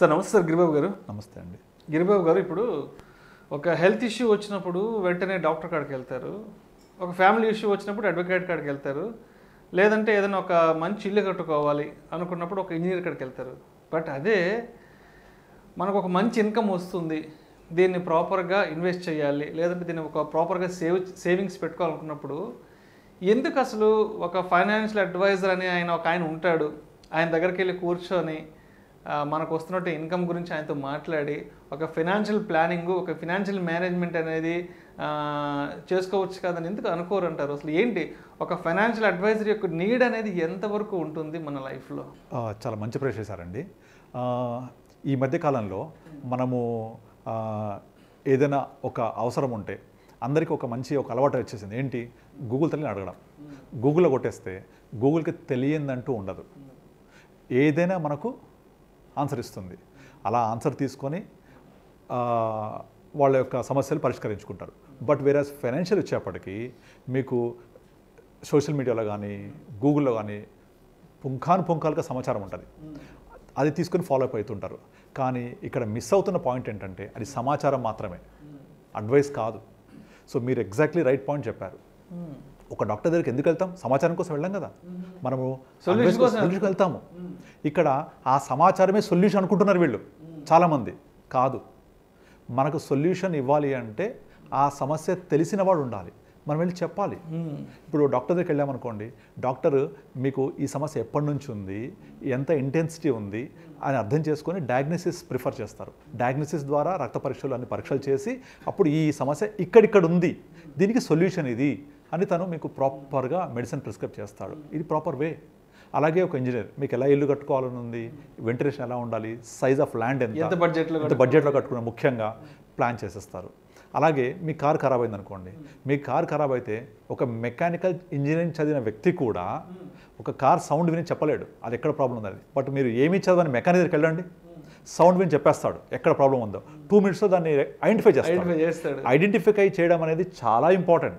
Sir నమస్తే sir Giribabu గారు నమస్తే అండి గిరిబాబు గారు ఇప్పుడు ఒక హెల్త్ ఇష్యూ వచ్చినప్పుడు వెంటనే డాక్టర్ కాడికి వెళ్తారు ఒక ఫ్యామిలీ ఇష్యూ వచ్చినప్పుడు అడ్వకేట్ కాడికి వెళ్తారు లేదంటే ఏదైనా ఒక మంచి ఇల్లు కట్టుకోవాలి అనుకున్నప్పుడు ఒక ఇంజనీర్ కాడికి వెళ్తారు బట్ అదే మనకు ఒక మంచి ఇన్కమ్ వస్తుంది దీన్ని ప్రాపర్గా ఇన్వెస్ట్ చేయాలి లేదంటే దీన్ని ఒక ప్రాపర్గా సేవ్ సేవింగ్స్ పెట్టుకోవాలనుకున్నప్పుడు ఎందుకు అసలు ఒక ఫైనాన్షియల్ అడ్వైజర్ అని ఆయన ఒక ఆయన ఉంటాడు ఆయన దగ్గరికి వెళ్ళి కూర్చొని మనకు వస్తున్నట్టు ఇన్కమ్ గురించి ఆయనతో మాట్లాడి ఒక ఫినాన్షియల్ ప్లానింగ్ ఒక ఫినాన్షియల్ మేనేజ్మెంట్ అనేది చేసుకోవచ్చు కదని ఎందుకు అనుకోరు అంటారు అసలు ఏంటి ఒక ఫైనాన్షియల్ అడ్వైజర్ యొక్క నీడ్ అనేది ఎంతవరకు ఉంటుంది మన లైఫ్లో చాలా మంచి ప్రశ్న చేశారండి ఈ మధ్యకాలంలో మనము ఏదైనా ఒక అవసరం ఉంటే అందరికీ ఒక మంచి ఒక అలవాటు వచ్చేసింది ఏంటి గూగుల్ తల్లిని అడగడం గూగుల్లో కొట్టేస్తే గూగుల్కి తెలియందంటూ ఉండదు ఏదైనా మనకు ఆన్సర్ ఇస్తుంది అలా ఆన్సర్ తీసుకొని వాళ్ళ యొక్క సమస్యలు పరిష్కరించుకుంటారు బట్ వేరే ఫైనాన్షియల్ వచ్చేప్పటికీ మీకు సోషల్ మీడియాలో కానీ గూగుల్లో కానీ పుంఖాను పుంఖాలుగా సమాచారం ఉంటుంది అది తీసుకొని ఫాలో అప్ అవుతుంటారు కానీ ఇక్కడ మిస్ అవుతున్న పాయింట్ ఏంటంటే అది సమాచారం మాత్రమే అడ్వైస్ కాదు సో మీరు ఎగ్జాక్ట్లీ రైట్ పాయింట్ చెప్పారు ఒక డాక్టర్ దగ్గరికి ఎందుకు వెళ్తాం సమాచారం కోసం వెళ్ళాం కదా మనము సొల్యూషన్ వెళ్తాము ఇక్కడ ఆ సమాచారమే సొల్యూషన్ అనుకుంటున్నారు వీళ్ళు చాలామంది కాదు మనకు సొల్యూషన్ ఇవ్వాలి అంటే ఆ సమస్య తెలిసిన వాడు ఉండాలి మనం వెళ్ళి చెప్పాలి ఇప్పుడు డాక్టర్ దగ్గరికి వెళ్ళామనుకోండి డాక్టర్ మీకు ఈ సమస్య ఎప్పటి నుంచి ఉంది ఎంత ఇంటెన్సిటీ ఉంది అని అర్థం చేసుకొని డయాగ్నోసిస్ ప్రిఫర్ చేస్తారు డయాగ్నోసిస్ ద్వారా రక్త పరీక్షలు అన్ని పరీక్షలు చేసి అప్పుడు ఈ సమస్య ఇక్కడిక్కడ ఉంది దీనికి సొల్యూషన్ ఇది అని తను మీకు ప్రాపర్గా మెడిసిన్ ప్రిస్క్రైబ్ చేస్తాడు ఇది ప్రాపర్ వే అలాగే ఒక ఇంజనీర్ మీకు ఎలా ఇల్లు కట్టుకోవాలని ఉంది వెంటిలేషన్ ఎలా ఉండాలి సైజ్ ఆఫ్ ల్యాండ్ ఎంత బడ్జెట్లో ఎంత బడ్జెట్లో కట్టుకున్న ముఖ్యంగా ప్లాన్ చేసేస్తారు అలాగే మీ కార్ ఖరాబ్ అయింది అనుకోండి మీ కార్ ఖరాబ్ అయితే ఒక మెకానికల్ ఇంజనీరింగ్ చదివిన వ్యక్తి కూడా ఒక కార్ సౌండ్ విని చెప్పలేడు అది ఎక్కడ ప్రాబ్లం ఉందని బట్ మీరు ఏమీ చదవని మెకానిజర్కి వెళ్ళండి సౌండ్ విని చెప్పేస్తాడు ఎక్కడ ప్రాబ్లం ఉందో టూ మినిట్స్లో దాన్ని ఐడెంటిఫై చేస్తాడు ఐడెంటిఫై చేయడం అనేది చాలా ఇంపార్టెంట్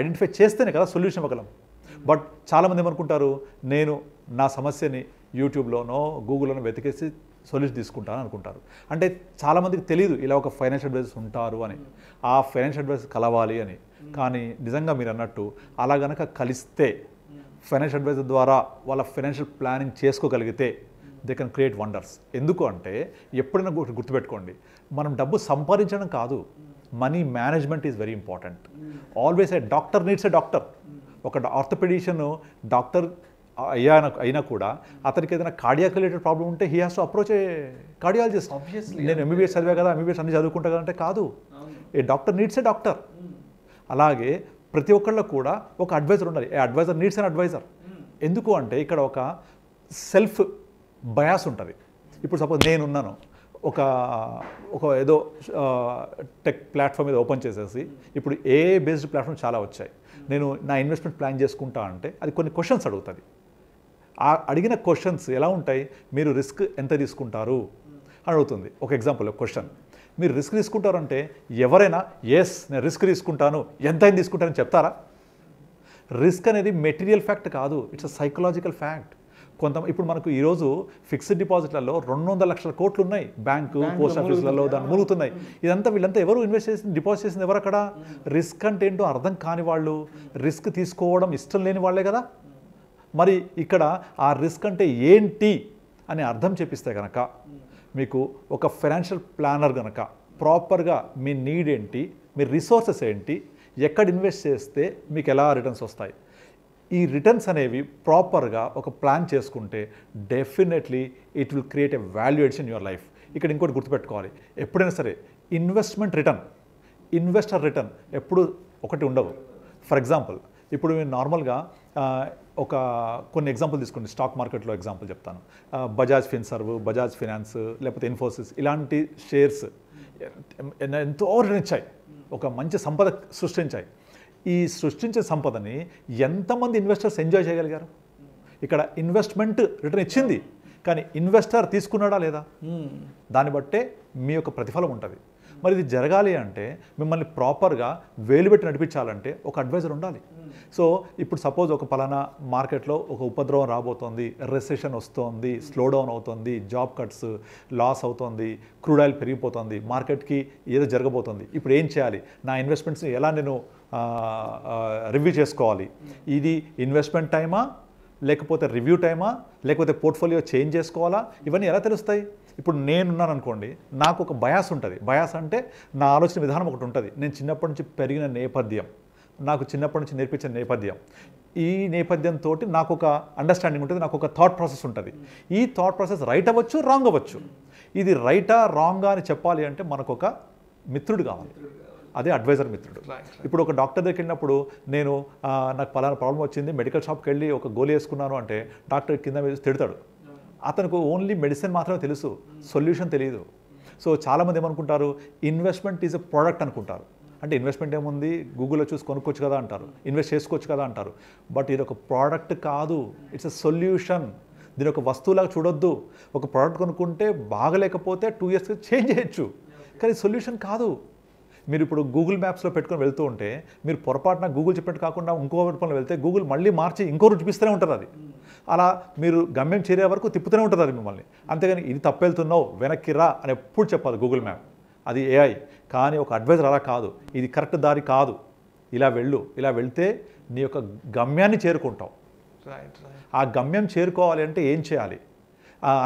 ఐడెంటిఫై చేస్తేనే కదా సొల్యూషన్ ఇవ్వగలం బట్ చాలామంది ఏమనుకుంటారు నేను నా సమస్యని యూట్యూబ్లోనో గూగుల్లోనో వెతికేసి సొల్యూషన్ తీసుకుంటాను అనుకుంటారు అంటే చాలామందికి తెలియదు ఇలా ఒక ఫైనాన్షియల్ అడ్వైజర్స్ ఉంటారు అని ఆ ఫైనాన్షియల్ అడ్వైజర్స్ కలవాలి అని కానీ నిజంగా మీరు అన్నట్టు అలా కనుక కలిస్తే ఫైనాన్షియల్ అడ్వైజర్ ద్వారా వాళ్ళ ఫైనాన్షియల్ ప్లానింగ్ చేసుకోగలిగితే దే కెన్ క్రియేట్ వండర్స్ ఎందుకు అంటే ఎప్పుడైనా గుర్తుపెట్టుకోండి మనం డబ్బు సంపాదించడం కాదు money management is very important always a doctor needs a doctor ఒక ఆర్థోపెడిషియన్ డాక్టర్ అయ్యా అయినా కూడా అతనికి ఏదైనా కార్డియాక్ రిలేటెడ్ ప్రాబ్లం ఉంటే he has to approach a cardiologist నేను ఎంబీబీఎస్ చదివా కదా ఎంబీబీఎస్ అన్ని చదువుకుంటా కదా అంటే కాదు a doctor needs a doctor అలాగే ప్రతి ఒక్కళ్ళకు కూడా ఒక అడ్వైజర్ ఉండాలి ఏ advisor needs and advisor hmm. ఎందుకు అంటే ఇక్కడ ఒక సెల్ఫ్ బయాస్ ఉంటుంది ఇప్పుడు సపోజ్ నేనున్నాను ఒక ఒక ఏదో టెక్ ప్లాట్ఫామ్ మీద ఓపెన్ చేసేసి ఇప్పుడు ఏ బేస్డ్ ప్లాట్ఫామ్ చాలా వచ్చాయి నేను నా ఇన్వెస్ట్మెంట్ ప్లాన్ చేసుకుంటా అంటే అది కొన్ని క్వశ్చన్స్ అడుగుతుంది ఆ అడిగిన క్వశ్చన్స్ ఎలా ఉంటాయి మీరు రిస్క్ ఎంత తీసుకుంటారు అని అడుగుతుంది ఒక ఎగ్జాంపుల్ ఒక క్వశ్చన్ మీరు రిస్క్ తీసుకుంటారంటే ఎవరైనా ఎస్ నేను రిస్క్ తీసుకుంటాను ఎంత తీసుకుంటానని చెప్తారా రిస్క్ అనేది మెటీరియల్ ఫ్యాక్ట్ కాదు ఇట్స్ అ సైకలాజికల్ ఫ్యాక్ట్ కొంత ఇప్పుడు మనకు ఈరోజు ఫిక్స్డ్ డిపాజిట్లలో రెండు వందల లక్షల కోట్లు ఉన్నాయి బ్యాంకు పోస్ట్ ఆఫీసులలో దాన్ని మునుగుతున్నాయి ఇదంతా వీళ్ళంతా ఎవరు ఇన్వెస్ట్ చేసింది డిపాజిట్ చేసింది ఎవరు అక్కడ రిస్క్ అంటే ఏంటో అర్థం కాని వాళ్ళు రిస్క్ తీసుకోవడం ఇష్టం లేని వాళ్ళే కదా మరి ఇక్కడ ఆ రిస్క్ అంటే ఏంటి అని అర్థం చెప్పిస్తే కనుక మీకు ఒక ఫైనాన్షియల్ ప్లానర్ కనుక ప్రాపర్గా మీ నీడ్ ఏంటి మీ రిసోర్సెస్ ఏంటి ఎక్కడ ఇన్వెస్ట్ చేస్తే మీకు ఎలా రిటర్న్స్ వస్తాయి ఈ రిటర్న్స్ అనేవి ప్రాపర్గా ఒక ప్లాన్ చేసుకుంటే definitely it will create a valuation your life ఇక్కడ ఇంకోటి గుర్తుపెట్టుకోవాలి ఎప్పుడైనా సరే ఇన్వెస్ట్మెంట్ రిటర్న్ ఇన్వెస్టర్ రిటర్న్ ఎప్పుడు ఒకటి ఉండవు ఫర్ ఎగ్జాంపుల్ ఇప్పుడు నేను నార్మల్గా ఒక కొన్ని ఎగ్జాంపుల్ తీసుకోండి స్టాక్ మార్కెట్లో ఎగ్జాంపుల్ చెప్తాను బజాజ్ ఫిన్సర్వ్ బజాజ్ ఫినాన్స్ లేకపోతే ఇన్ఫోసిస్ ఇలాంటి షేర్స్ ఎంతో రిటర్న్ ఇచ్చాయి ఒక మంచి సంపద సృష్టించాయి ఈ సృష్టించే సంపదని ఎంతమంది ఇన్వెస్టర్స్ ఎంజాయ్ చేయగలిగారు ఇక్కడ ఇన్వెస్ట్మెంట్ రిటర్న్ ఇచ్చింది కానీ ఇన్వెస్టర్ తీసుకున్నాడా లేదా దాన్ని బట్టే మీ యొక్క ప్రతిఫలం ఉంటుంది మరి ఇది జరగాలి అంటే మిమ్మల్ని ప్రాపర్గా వేలు పెట్టి నడిపించాలంటే ఒక అడ్వైజర్ ఉండాలి సో ఇప్పుడు సపోజ్ ఒక పలానా మార్కెట్లో ఒక ఉపద్రవం రాబోతోంది రెసెషన్ వస్తోంది స్లో డౌన్ అవుతుంది జాబ్ కట్స్ లాస్ అవుతుంది క్రూడ్ ఆయిల్ పెరిగిపోతుంది మార్కెట్కి ఏదో జరగబోతుంది ఇప్పుడు ఏం చేయాలి నా ఇన్వెస్ట్మెంట్స్ని ఎలా నేను రివ్యూ చేసుకోవాలి ఇది ఇన్వెస్ట్మెంట్ టైమా లేకపోతే రివ్యూ టైమా లేకపోతే పోర్ట్ఫోలియో చేంజ్ చేసుకోవాలా ఇవన్నీ ఎలా తెలుస్తాయి ఇప్పుడు నేనున్నాను అనుకోండి నాకు ఒక బయాస్ ఉంటుంది బయాస్ అంటే నా ఆలోచన విధానం ఒకటి ఉంటుంది నేను చిన్నప్పటి నుంచి పెరిగిన నేపథ్యం నాకు చిన్నప్పటి నుంచి నేర్పించిన నేపథ్యం ఈ నేపథ్యంతో నాకు ఒక అండర్స్టాండింగ్ ఉంటుంది నాకు ఒక థాట్ ప్రాసెస్ ఉంటుంది ఈ థాట్ ప్రాసెస్ రైట్ అవ్వచ్చు రాంగ్ అవ్వచ్చు ఇది రైటా రాంగా అని చెప్పాలి అంటే మనకు ఒక మిత్రుడు కావాలి అదే అడ్వైజర్ మిత్రుడు ఇప్పుడు ఒక డాక్టర్ దగ్గరికి వెళ్ళినప్పుడు నేను నాకు పలానా ప్రాబ్లం వచ్చింది మెడికల్ షాప్కి వెళ్ళి ఒక గోలీ వేసుకున్నాను అంటే డాక్టర్ కింద మీద తిడతాడు అతనికి ఓన్లీ మెడిసిన్ మాత్రమే తెలుసు సొల్యూషన్ తెలియదు సో చాలామంది ఏమనుకుంటారు ఇన్వెస్ట్మెంట్ ఈజ్ అ ప్రోడక్ట్ అనుకుంటారు అంటే ఇన్వెస్ట్మెంట్ ఏముంది గూగుల్లో చూసి కొనుక్కోవచ్చు కదా అంటారు ఇన్వెస్ట్ చేసుకోవచ్చు కదా అంటారు బట్ ఇది ఒక ప్రోడక్ట్ కాదు ఇట్స్ ఎ సొల్యూషన్ దీని ఒక వస్తువులాగా చూడొద్దు ఒక ప్రోడక్ట్ కొనుక్కుంటే బాగలేకపోతే టూ ఇయర్స్ చేంజ్ చేయొచ్చు కానీ సొల్యూషన్ కాదు మీరు ఇప్పుడు గూగుల్ మ్యాప్స్లో పెట్టుకొని వెళ్తూ ఉంటే మీరు పొరపాటున గూగుల్ చెప్పినట్టు కాకుండా ఇంకో పనులు వెళ్తే గూగుల్ మళ్ళీ మార్చి ఇంకో రుచిపిస్తూనే ఉంటుంది అది అలా మీరు గమ్యం చేరే వరకు తిప్పుతూనే ఉంటుంది అది మిమ్మల్ని అంతేగాని ఇది తప్పెళ్తున్నావు వెనక్కి రా అని ఎప్పుడు చెప్పాలి గూగుల్ మ్యాప్ అది ఏఐ కానీ ఒక అడ్వైజర్ అలా కాదు ఇది కరెక్ట్ దారి కాదు ఇలా వెళ్ళు ఇలా వెళ్తే నీ యొక్క గమ్యాన్ని చేరుకుంటావు ఆ గమ్యం చేరుకోవాలి అంటే ఏం చేయాలి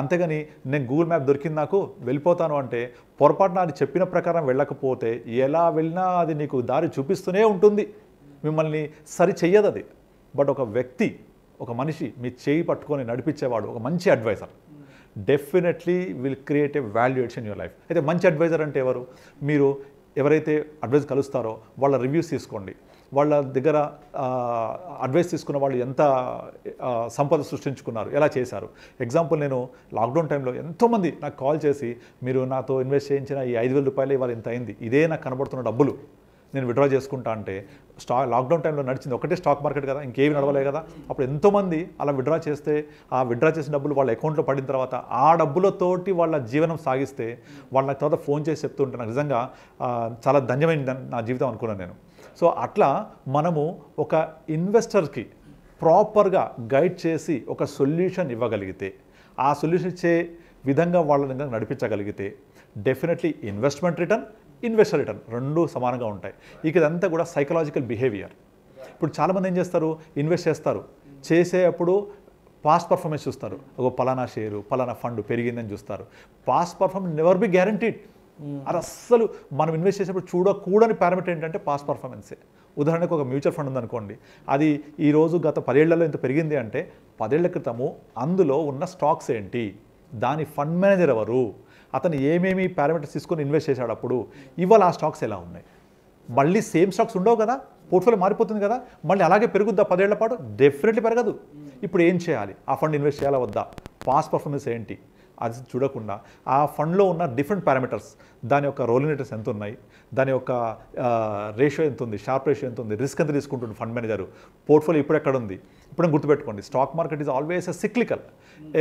అంతేగాని నేను గూగుల్ మ్యాప్ దొరికింది నాకు వెళ్ళిపోతాను అంటే పొరపాటున అది చెప్పిన ప్రకారం వెళ్ళకపోతే ఎలా వెళ్ళినా అది నీకు దారి చూపిస్తూనే ఉంటుంది మిమ్మల్ని సరి చెయ్యదు అది బట్ ఒక వ్యక్తి ఒక మనిషి మీ చేయి పట్టుకొని నడిపించేవాడు ఒక మంచి advisor definitely will create a value your life అయితే మంచి అడ్వైజర్ అంటే ఎవరు మీరు ఎవరైతే అడ్వైజ్ కలుస్తారో వాళ్ళ రివ్యూస్ తీసుకోండి వాళ్ళ దగ్గర అడ్వైస్ తీసుకున్న వాళ్ళు ఎంత సంపద సృష్టించుకున్నారు ఎలా చేశారు ఎగ్జాంపుల్ నేను లాక్డౌన్ టైంలో ఎంతోమంది నాకు కాల్ చేసి మీరు నాతో ఇన్వెస్ట్ చేయించిన ఈ ఐదు వేల రూపాయలు ఇవాళ ఇంత అయింది ఇదే నాకు కనబడుతున్న డబ్బులు నేను విడ్రా చేసుకుంటా అంటే స్టాక్ లాక్డౌన్ టైంలో నడిచింది ఒకటే స్టాక్ మార్కెట్ కదా ఇంకేమి నడవలే కదా అప్పుడు ఎంతోమంది అలా విడ్రా చేస్తే ఆ విడ్రా చేసిన డబ్బులు వాళ్ళ అకౌంట్లో పడిన తర్వాత ఆ డబ్బులతోటి వాళ్ళ జీవనం సాగిస్తే వాళ్ళ తర్వాత ఫోన్ చేసి చెప్తుంటే నాకు నిజంగా చాలా ధన్యమైన నా జీవితం అనుకున్నాను నేను సో అట్లా మనము ఒక ఇన్వెస్టర్కి ప్రాపర్గా గైడ్ చేసి ఒక సొల్యూషన్ ఇవ్వగలిగితే ఆ సొల్యూషన్ ఇచ్చే విధంగా వాళ్ళని నడిపించగలిగితే definitely investment return investor return రెండు సమానంగా ఉంటాయి ఇక ఇదంతా కూడా సైకలాజికల్ బిహేవియర్ ఇప్పుడు చాలామంది ఏం చేస్తారు ఇన్వెస్ట్ చేస్తారు చేసేటప్పుడు పాస్ట్ పర్ఫార్మెన్స్ చూస్తారు ఒక పలానా షేరు పలానా ఫండ్ పెరిగిందని చూస్తారు past performance never be guaranteed అది అస్సలు మనం ఇన్వెస్ట్ చేసేప్పుడు చూడకూడని పారామీటర్ ఏంటంటే పాస్ట్ పర్ఫార్మెన్సే ఉదాహరణకు ఒక మ్యూచువల్ ఫండ్ ఉందనుకోండి అది ఈరోజు గత పదేళ్లలో ఇంత పెరిగింది అంటే పదేళ్ల క్రితము అందులో ఉన్న స్టాక్స్ ఏంటి దాని ఫండ్ మేనేజర్ ఎవరు అతను ఏమేమి పారామీటర్స్ తీసుకొని ఇన్వెస్ట్ చేశాడు అప్పుడు ఇవాళ ఆ స్టాక్స్ ఎలా ఉన్నాయి మళ్ళీ సేమ్ స్టాక్స్ ఉండవు కదా పోర్ట్ఫోలియో మారిపోతుంది కదా మళ్ళీ అలాగే పెరుగుద్దా పదేళ్ల పాటు డెఫినెట్లీ పెరగదు ఇప్పుడు ఏం చేయాలి ఆ ఫండ్ ఇన్వెస్ట్ చేయాలా వద్దా పాస్ పర్ఫార్మెన్స్ ఏంటి అది చూడకుండా ఆ ఫండ్లో ఉన్న డిఫరెంట్ పారామీటర్స్ దాని యొక్క రోలినేటర్స్ ఎంత ఉన్నాయి దాని యొక్క రేషియో ఎంత ఉంది షార్ప్ రేషియో ఎంత ఉంది రిస్క్ ఎంత తీసుకుంటుంది ఫండ్ మేనేజర్ పోర్ట్ఫోలియో ఇప్పుడు ఎక్కడ ఉంది ఇప్పుడు గుర్తుపెట్టుకోండి stock market is always a cyclical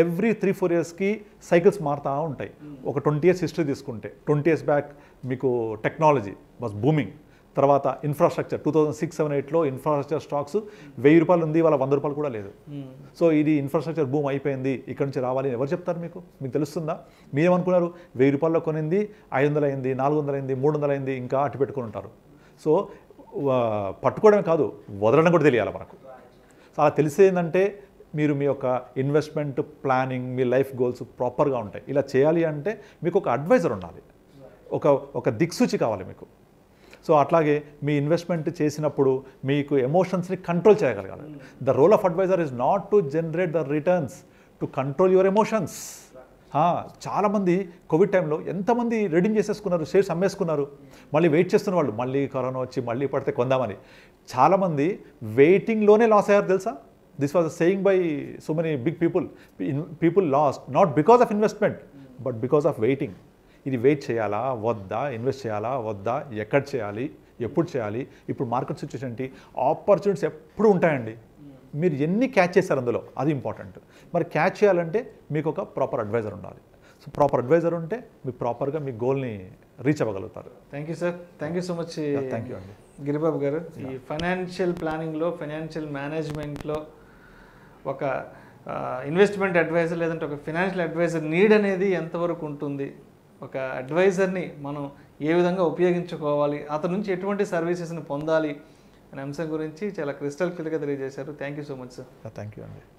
every three four ఇయర్స్కి సైకిల్స్ మారుతూ ఉంటాయి ఒక ట్వంటీ ఇయర్స్ హిస్టరీ తీసుకుంటే ట్వంటీ ఇయర్స్ బ్యాక్ మీకు టెక్నాలజీ వాజ్ బూమింగ్ తర్వాత infrastructure two thousand six seven ఎయిట్లో ఇన్ఫ్రాస్ట్రక్చర్ స్టాక్స్ వెయ్యి రూపాయలు ఉంది వాళ్ళ వంద రూపాయలు కూడా లేదు hmm. సో ఇది ఇన్ఫ్రాస్ట్రక్చర్ భూమి అయిపోయింది ఇక్కడ నుంచి రావాలి ఎవరు చెప్తారు మీకు మీకు తెలుస్తుందా మీరేమనుకున్నారు వెయ్యి రూపాయల్లో కొనింది ఐదు వందలు అయింది నాలుగు వందలు అయింది మూడు వందలు అయింది ఇంకా అటు పెట్టుకుని ఉంటారు సో పట్టుకోవడమే కాదు వదలడం కూడా తెలియాలి మనకు సో అలా తెలిసేందంటే మీరు మీ యొక్క ఇన్వెస్ట్మెంట్ ప్లానింగ్ మీ లైఫ్ గోల్స్ ప్రాపర్గా ఉంటాయి ఇలా చేయాలి అంటే మీకు ఒక అడ్వైజర్ ఉండాలి ఒక ఒక దిక్సూచి కావాలి మీకు సో అట్లాగే మీ ఇన్వెస్ట్మెంట్ చేసినప్పుడు మీకు ఎమోషన్స్ని కంట్రోల్ చేయగలగాలి the role of advisor is not to generate the returns to control your emotions చాలామంది కోవిడ్ టైంలో ఎంతమంది రెడీ చేసేసుకున్నారు షేర్స్ అమ్మేసుకున్నారు మళ్ళీ వెయిట్ చేస్తున్న వాళ్ళు మళ్ళీ కరోనా వచ్చి మళ్ళీ పడితే కొందామని చాలామంది వెయిటింగ్లోనే లాస్ అయ్యారు తెలుసా this was saying by so many big people people loss not because of investment but because of waiting ఇది వెయిట్ చేయాలా వద్దా ఇన్వెస్ట్ చేయాలా వద్దా ఎక్కడ చేయాలి ఎప్పుడు చేయాలి ఇప్పుడు మార్కెట్ సిచ్యువేషన్ ఏంటి ఆపర్చునిటీస్ ఎప్పుడు ఉంటాయండి మీరు ఎన్ని క్యాచ్ చేస్తారు అందులో అది ఇంపార్టెంట్ మరి క్యాచ్ చేయాలంటే మీకు ఒక ప్రాపర్ అడ్వైజర్ ఉండాలి సో ప్రాపర్ అడ్వైజర్ ఉంటే మీరు ప్రాపర్గా మీ గోల్ని రీచ్ అవ్వగలుగుతారు thank you sir thank you so much thank you అండి గిరిబాబు గారు ఈ ఫైనాన్షియల్ ప్లానింగ్లో ఫైనాన్షియల్ మేనేజ్మెంట్లో ఒక ఇన్వెస్ట్మెంట్ uh, అడ్వైజర్ లేదంటే ఒక ఫైనాన్షియల్ అడ్వైజర్ నీడ్ అనేది ఎంతవరకు ఉంటుంది ఒక అడ్వైజర్ని మనం ఏ విధంగా ఉపయోగించుకోవాలి అతని నుంచి ఎటువంటి సర్వీసెస్ని పొందాలి అనే అంశం గురించి చాలా క్రిస్టల్ క్లియర్గా తెలియజేశారు thank you so much sir thank you అండి